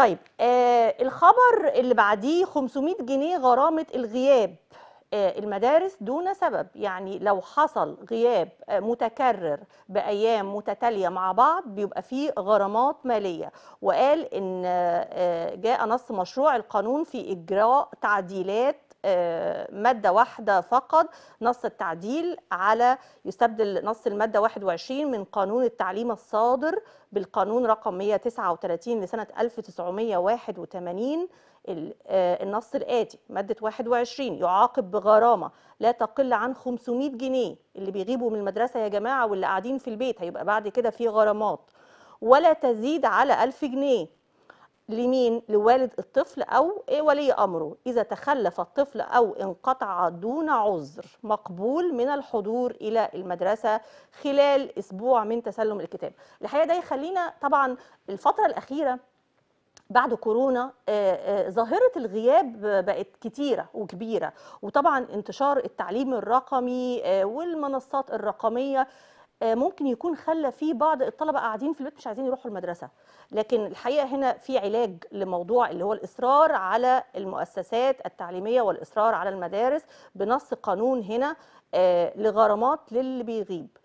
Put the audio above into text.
طيب آه الخبر اللي بعديه 500 جنيه غرامة الغياب آه المدارس دون سبب يعني لو حصل غياب آه متكرر بأيام متتالية مع بعض بيبقى فيه غرامات مالية وقال إن آه جاء نص مشروع القانون في إجراء تعديلات آه، مادة واحدة فقط نص التعديل على يستبدل نص المادة 21 من قانون التعليم الصادر بالقانون رقم 139 لسنة 1981 آه، النص الآتي مادة 21 يعاقب بغرامة لا تقل عن 500 جنيه اللي بيغيبوا من المدرسة يا جماعة واللي قاعدين في البيت هيبقى بعد كده في غرامات ولا تزيد على 1000 جنيه لمين لوالد الطفل او إيه ولي امره اذا تخلف الطفل او انقطع دون عذر مقبول من الحضور الى المدرسه خلال اسبوع من تسلم الكتاب الحقيقه ده يخلينا طبعا الفتره الاخيره بعد كورونا آه، آه، ظاهرة الغياب بقت كتيرة وكبيرة وطبعا انتشار التعليم الرقمي آه، والمنصات الرقمية آه، ممكن يكون خلى في بعض الطلبه قاعدين في البيت مش عايزين يروحوا المدرسه لكن الحقيقه هنا في علاج لموضوع اللي هو الاصرار على المؤسسات التعليميه والاصرار على المدارس بنص قانون هنا آه، لغرامات للي بيغيب